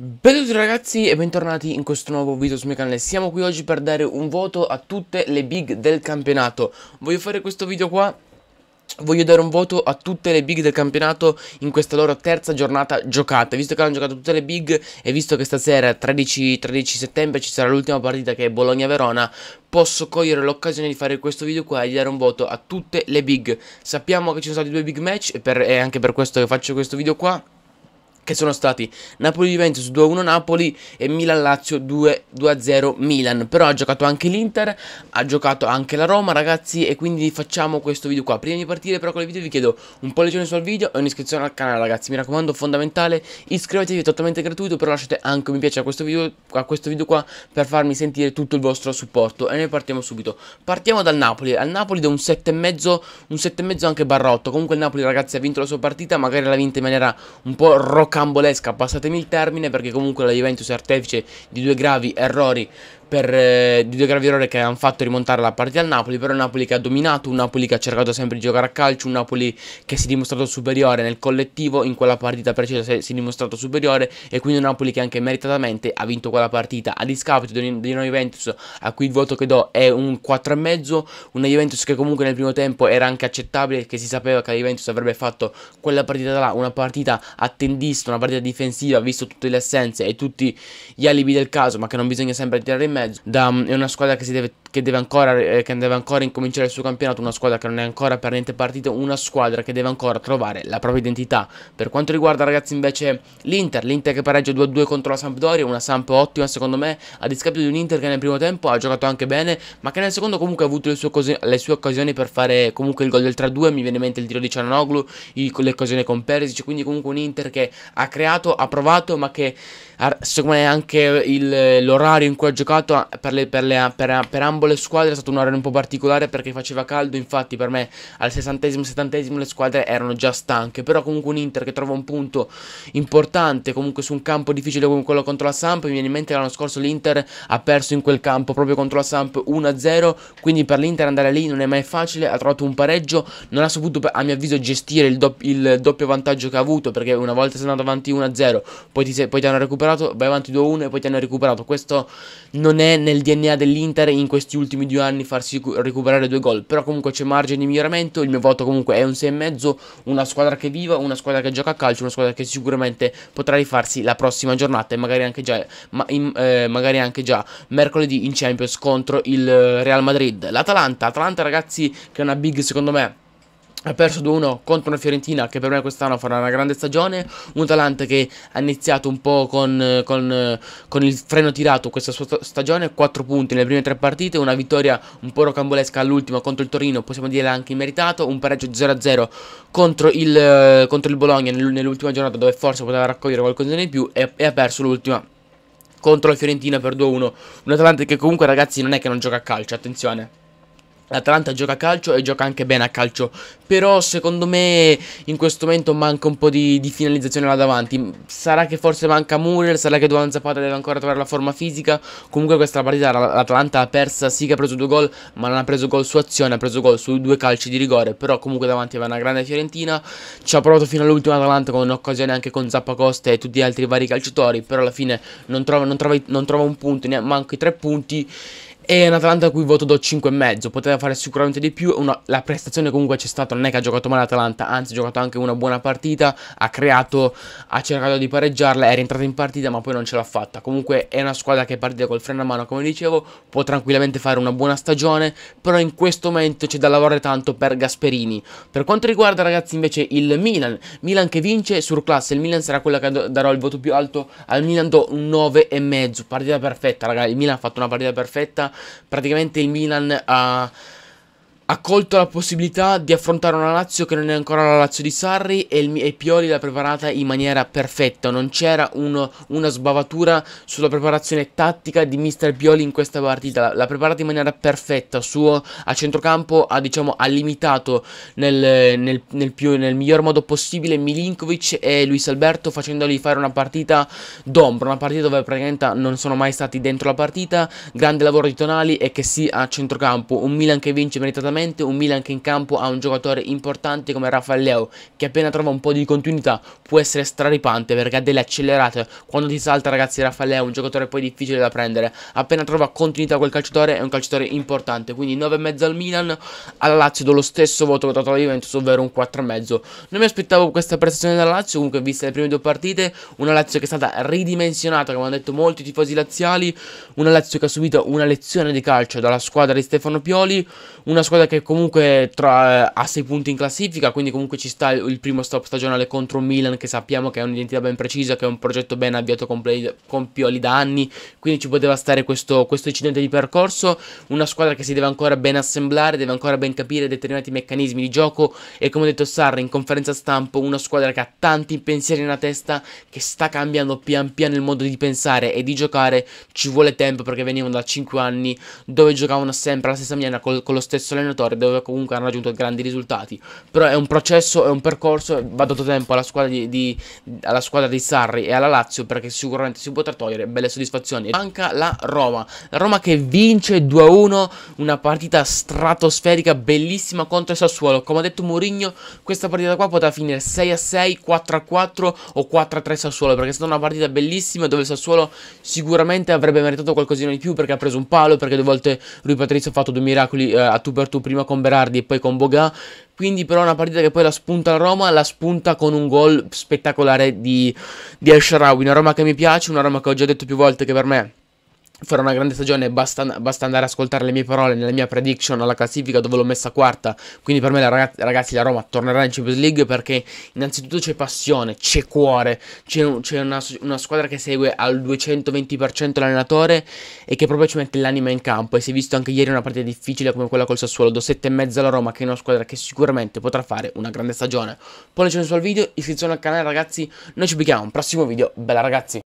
Benvenuti ragazzi e bentornati in questo nuovo video sul mio canale Siamo qui oggi per dare un voto a tutte le big del campionato Voglio fare questo video qua Voglio dare un voto a tutte le big del campionato in questa loro terza giornata giocata Visto che hanno giocato tutte le big e visto che stasera 13, 13 settembre ci sarà l'ultima partita che è Bologna-Verona Posso cogliere l'occasione di fare questo video qua e di dare un voto a tutte le big Sappiamo che ci sono stati due big match e, per, e anche per questo che faccio questo video qua che sono stati Napoli-Juventus 2-1 Napoli e Milan-Lazio 2-0 Milan. Però ha giocato anche l'Inter, ha giocato anche la Roma ragazzi e quindi facciamo questo video qua. Prima di partire però con il video vi chiedo un pollicione sul video e un'iscrizione al canale ragazzi. Mi raccomando fondamentale, iscrivetevi, è totalmente gratuito, però lasciate anche un mi piace a questo video, a questo video qua per farmi sentire tutto il vostro supporto. E noi partiamo subito. Partiamo dal Napoli. Al Napoli da un 7,5, un 7,5 anche barrotto. Comunque il Napoli ragazzi ha vinto la sua partita, magari l'ha vinta in maniera un po' roccata rocambolesca, passatemi il termine perché comunque la Juventus è artefice di due gravi errori per, eh, di due gravi errori che hanno fatto rimontare la partita al Napoli, però un Napoli che ha dominato, un Napoli che ha cercato sempre di giocare a calcio, un Napoli che si è dimostrato superiore nel collettivo, in quella partita precisa si è dimostrato superiore e quindi un Napoli che anche meritatamente ha vinto quella partita a discapito di, di una Juventus a cui il voto che do è un 4,5, una Juventus che comunque nel primo tempo era anche accettabile, che si sapeva che la Juventus avrebbe fatto quella partita là, una partita attendista, una partita difensiva, visto tutte le assenze e tutti gli alibi del caso, ma che non bisogna sempre tirare in mezzo mezzo da, è una squadra che si deve che deve, ancora, eh, che deve ancora incominciare il suo campionato, una squadra che non è ancora per niente partita, una squadra che deve ancora trovare la propria identità. Per quanto riguarda ragazzi invece l'Inter, l'Inter che pareggia 2-2 contro la Sampdoria, una Samp ottima secondo me, a discapito di un Inter che nel primo tempo ha giocato anche bene, ma che nel secondo comunque ha avuto le sue, le sue occasioni per fare comunque il gol del 3-2, mi viene in mente il tiro di Cianoglu, l'occasione con Perisic, quindi comunque un Inter che ha creato, ha provato, ma che secondo me anche l'orario in cui ha giocato per, le, per, le, per, per ambo con le squadre è stata un'ora un po' particolare perché faceva caldo, infatti per me al 60 70 le squadre erano già stanche, però comunque un Inter che trova un punto importante comunque su un campo difficile come quello contro la Samp, mi viene in mente l'anno scorso l'Inter ha perso in quel campo proprio contro la Samp 1-0, quindi per l'Inter andare lì non è mai facile, ha trovato un pareggio, non ha saputo a mio avviso gestire il, dopp il doppio vantaggio che ha avuto perché una volta sei andato avanti 1-0, poi, poi ti hanno recuperato, vai avanti 2-1 e poi ti hanno recuperato, questo non è nel DNA dell'Inter in questo questi ultimi due anni farsi recuperare due gol, però comunque c'è margine di miglioramento, il mio voto comunque è un 6 e mezzo una squadra che viva, una squadra che gioca a calcio, una squadra che sicuramente potrà rifarsi la prossima giornata e magari anche già, ma in, eh, magari anche già mercoledì in Champions contro il eh, Real Madrid. L'Atalanta, Atalanta ragazzi che è una big secondo me ha perso 2-1 contro una Fiorentina che per me quest'anno farà una grande stagione, un Atalanta che ha iniziato un po' con, con, con, il freno tirato questa sua stagione, 4 punti nelle prime 3 partite, una vittoria un po' rocambolesca all'ultima contro il Torino, possiamo dire anche meritato, un pareggio 0-0 contro, il, contro il Bologna nell'ultima giornata dove forse poteva raccogliere qualcosa di più e, e ha perso l'ultima contro la Fiorentina per 2-1, un Atalanta che comunque ragazzi non è che non gioca a calcio, attenzione. L'Atalanta gioca a calcio e gioca anche bene a calcio Però secondo me in questo momento manca un po' di, di finalizzazione là davanti Sarà che forse manca Muller, sarà che Duan Zapata deve ancora trovare la forma fisica Comunque questa partita l'Atalanta ha persa, sì che ha preso due gol Ma non ha preso gol su azione, ha preso gol su due calci di rigore Però comunque davanti aveva una grande Fiorentina Ci ha provato fino all'ultimo Atalanta con un'occasione anche con Zappacosta e tutti gli altri vari calciatori Però alla fine non trova, non trova, non trova un punto, neanche i tre punti è un Atalanta a cui voto do 5,5. Poteva fare sicuramente di più. Una, la prestazione comunque c'è stata. Non è che ha giocato male l'Atalanta. Anzi, ha giocato anche una buona partita. Ha creato, ha cercato di pareggiarla. È rientrata in partita, ma poi non ce l'ha fatta. Comunque è una squadra che è partita col freno a mano, come dicevo. Può tranquillamente fare una buona stagione. Però in questo momento c'è da lavorare tanto per Gasperini. Per quanto riguarda, ragazzi, invece il Milan. Milan che vince sur classe. Il Milan sarà quella che darò il voto più alto. Al Milan do un 9,5. Partita perfetta, ragazzi. Il Milan ha fatto una partita perfetta praticamente il Milan ha ha colto la possibilità di affrontare una Lazio che non è ancora la Lazio di Sarri e, il, e Pioli l'ha preparata in maniera perfetta, non c'era una sbavatura sulla preparazione tattica di Mister Pioli in questa partita, l'ha preparata in maniera perfetta, suo a centrocampo ha, diciamo, ha limitato nel, nel, nel, più, nel, miglior modo possibile Milinkovic e Luis Alberto facendoli fare una partita d'ombra, una partita dove praticamente non sono mai stati dentro la partita, grande lavoro di Tonali e che sì a centrocampo, un Milan che vince meritatamente sicuramente un Milan che in campo ha un giocatore importante come Rafael Leo che appena trova un po' di continuità può essere straripante perché ha delle accelerate quando ti salta ragazzi Rafael Leo è un giocatore poi difficile da prendere appena trova continuità quel calciatore è un calciatore importante quindi 9,5 al Milan alla Lazio do lo stesso voto che ho dato alla Juventus ovvero un 4,5 non mi aspettavo questa prestazione dalla Lazio comunque viste le prime due partite una Lazio che è stata ridimensionata come hanno detto molti tifosi laziali una Lazio che ha subito una lezione di calcio dalla squadra di Stefano Pioli una squadra che comunque tra, ha 6 punti in classifica, quindi comunque ci sta il, il primo stop stagionale contro Milan che sappiamo che è un'identità ben precisa, che è un progetto ben avviato con, play, con Pioli da anni, quindi ci poteva stare questo, questo incidente di percorso, una squadra che si deve ancora ben assemblare, deve ancora ben capire determinati meccanismi di gioco e come ho detto Sarri in conferenza stampa, una squadra che ha tanti pensieri nella testa, che sta cambiando pian piano il modo di pensare e di giocare, ci vuole tempo perché venivano da 5 anni dove giocavano sempre la stessa maniera con, con lo stesso allenatore allenatore dove comunque hanno raggiunto grandi risultati. Però è un processo, è un percorso, va dato tempo alla squadra di, di, alla squadra di Sarri e alla Lazio perché sicuramente si potrà togliere belle soddisfazioni. Manca la Roma, la Roma che vince 2-1, una partita stratosferica bellissima contro il Sassuolo. Come ha detto Mourinho, questa partita qua potrà finire 6-6, 4-4 o 4-3 Sassuolo perché è stata una partita bellissima dove il Sassuolo sicuramente avrebbe meritato qualcosina di più perché ha preso un palo, perché due volte lui Patrizio ha fatto due miracoli eh, a tu per tu prima con Berardi e poi con Boga, quindi però una partita che poi la spunta la Roma, la spunta con un gol spettacolare di, di El Sharawi, una Roma che mi piace, una Roma che ho già detto più volte che per me farà una grande stagione, basta, basta, andare ad ascoltare le mie parole nella mia prediction alla classifica dove l'ho messa quarta, quindi per me la ragazzi, ragazzi, la Roma tornerà in Champions League perché innanzitutto c'è passione, c'è cuore, c'è, una, una, squadra che segue al 220% l'allenatore e che proprio ci mette l'anima in campo e si è visto anche ieri una partita difficile come quella col Sassuolo, do 7,5 alla Roma che è una squadra che sicuramente potrà fare una grande stagione. Pollice in su al video, iscrizione al canale ragazzi, noi ci becchiamo. prossimo video, bella ragazzi!